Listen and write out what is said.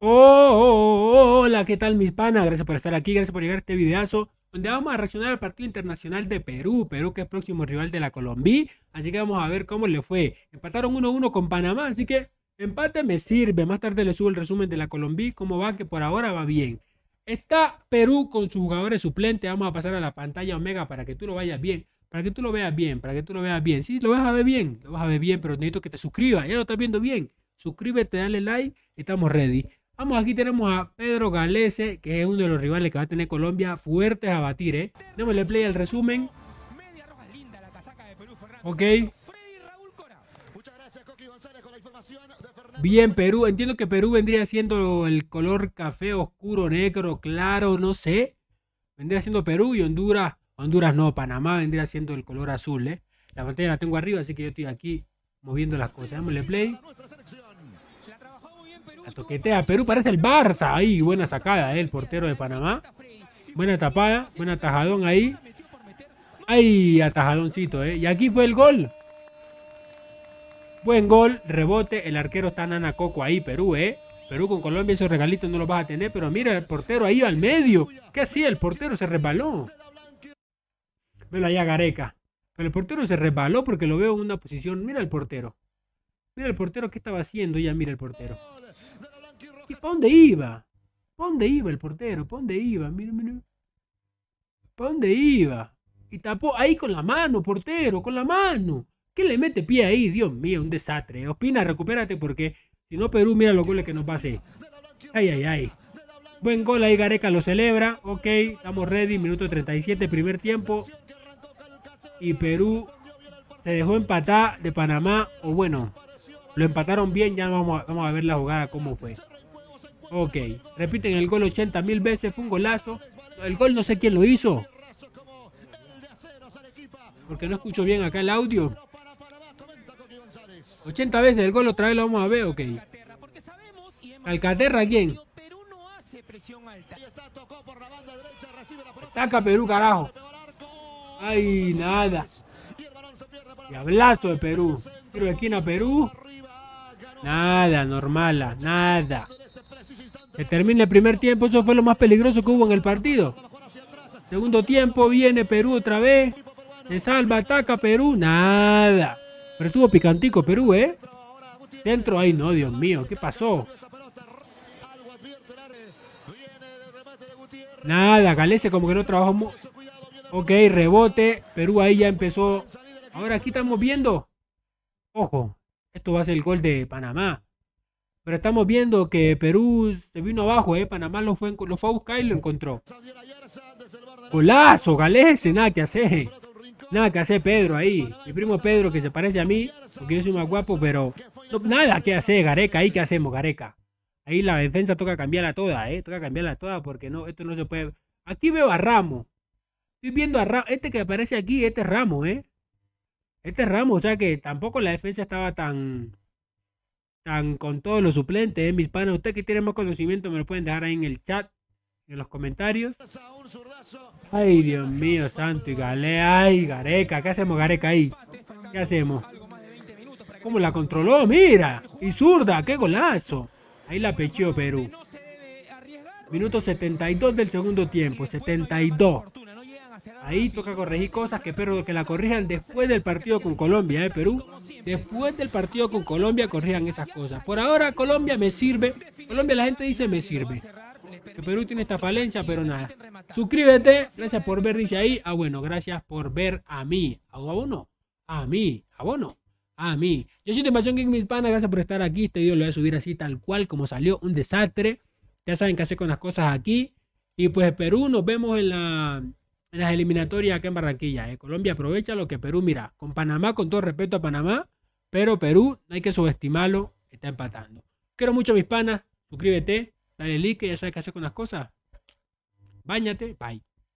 hola, ¿qué tal mis panas? Gracias por estar aquí, gracias por llegar a este videazo donde vamos a reaccionar al partido internacional de Perú, Perú que es próximo rival de la Colombia, así que vamos a ver cómo le fue. Empataron 1-1 con Panamá, así que empate me sirve, más tarde le subo el resumen de la Colombia, cómo va, que por ahora va bien. Está Perú con sus jugadores suplentes, vamos a pasar a la pantalla Omega para que tú lo vayas bien, para que tú lo veas bien, para que tú lo veas bien. Sí, lo vas a ver bien, lo vas a ver bien, pero necesito que te suscribas, ya lo estás viendo bien. Suscríbete, dale like, estamos ready. Vamos, aquí tenemos a Pedro Galese, que es uno de los rivales que va a tener Colombia fuertes a batir, ¿eh? Démosle play al resumen. Ok. Bien, Perú. Entiendo que Perú vendría siendo el color café oscuro, negro, claro, no sé. Vendría siendo Perú y Honduras. Honduras no, Panamá vendría siendo el color azul, ¿eh? La pantalla la tengo arriba, así que yo estoy aquí moviendo las cosas. Démosle play toquetea. Perú parece el Barça. Ahí, buena sacada, eh, el portero de Panamá. Buena tapada, buen atajadón ahí. Ahí, atajadoncito, ¿eh? Y aquí fue el gol. Buen gol, rebote. El arquero está Nana Coco ahí, Perú, ¿eh? Perú con Colombia esos regalitos no los vas a tener, pero mira el portero ahí al medio. ¿Qué hacía? El portero se resbaló. Velo allá, Gareca. Pero el portero se resbaló porque lo veo en una posición. Mira el portero. Mira el portero, ¿qué estaba haciendo? Ya mira el portero. ¿Y para dónde iba? ¿Para dónde iba el portero? ¿Para dónde iba? Mira, mira. ¿Para dónde iba? Y tapó ahí con la mano, portero, con la mano. ¿Qué le mete pie ahí? Dios mío, un desastre. Opina, recupérate porque si no Perú, mira los goles que nos pase. Ay, ay, ay. Buen gol ahí, Gareca lo celebra. Ok, estamos ready. Minuto 37, primer tiempo. Y Perú se dejó empatar de Panamá. O bueno, lo empataron bien, ya vamos a, vamos a ver la jugada cómo fue. Ok, repiten el gol 80.000 mil veces, fue un golazo. El gol no sé quién lo hizo. Porque no escucho bien acá el audio. 80 veces el gol, otra vez lo vamos a ver, ok. Alcaterra, ¿quién? taca Perú, carajo. Ay, nada. y Diablazo de Perú. pero de a Perú. Nada, normala, nada. Se termina el primer tiempo, eso fue lo más peligroso que hubo en el partido. Segundo tiempo, viene Perú otra vez. Se salva, ataca Perú, nada. Pero estuvo picantico Perú, ¿eh? Dentro, Ahí no, Dios mío, ¿qué pasó? Nada, Galese como que no trabajó Ok, rebote. Perú ahí ya empezó. Ahora aquí estamos viendo. Ojo, esto va a ser el gol de Panamá. Pero estamos viendo que Perú se vino abajo, ¿eh? Panamá lo fue, lo a buscar y lo encontró. Golazo, Galese, nada que hacer. Nada que hacer Pedro ahí. Mi primo Pedro que se parece a mí, porque yo soy más guapo, pero nada que hacer, Gareca. Ahí que hacemos, Gareca. Ahí la defensa toca cambiarla toda, ¿eh? Toca cambiarla toda porque no, esto no se puede. Aquí veo a Ramos. Estoy viendo a Ramos. Este que aparece aquí, este es Ramos, ¿eh? este ramo, o sea que tampoco la defensa estaba tan, tan con todos los suplentes, ¿eh? mis panas. ustedes que tienen más conocimiento me lo pueden dejar ahí en el chat, en los comentarios. Ay, Dios mío, santo y gale, ay, Gareca, ¿qué hacemos Gareca ahí? ¿Qué hacemos? ¿Cómo la controló? Mira, y zurda, qué golazo. Ahí la pechó Perú. Minuto 72 del segundo tiempo, 72. Ahí toca corregir cosas que espero que la corrijan después del partido con Colombia, ¿eh? Perú. Después del partido con Colombia corrijan esas cosas. Por ahora Colombia me sirve. Colombia la gente dice me sirve. Que Perú tiene esta falencia, pero nada. Suscríbete. Gracias por ver, dice ahí. Ah, bueno, gracias por ver a mí. ¿A uno? A mí. ¿A A mí. Yo soy Tempasión King, mis Hispana. Gracias por estar aquí. Este video lo voy a subir así tal cual como salió. Un desastre. Ya saben qué hacer con las cosas aquí. Y pues Perú, nos vemos en la en las eliminatorias acá en Barranquilla. Eh. Colombia aprovecha lo que Perú, mira, con Panamá, con todo respeto a Panamá, pero Perú, no hay que subestimarlo, está empatando. Quiero mucho a mis panas, suscríbete, dale like, ya sabes qué hacer con las cosas. Báñate, bye.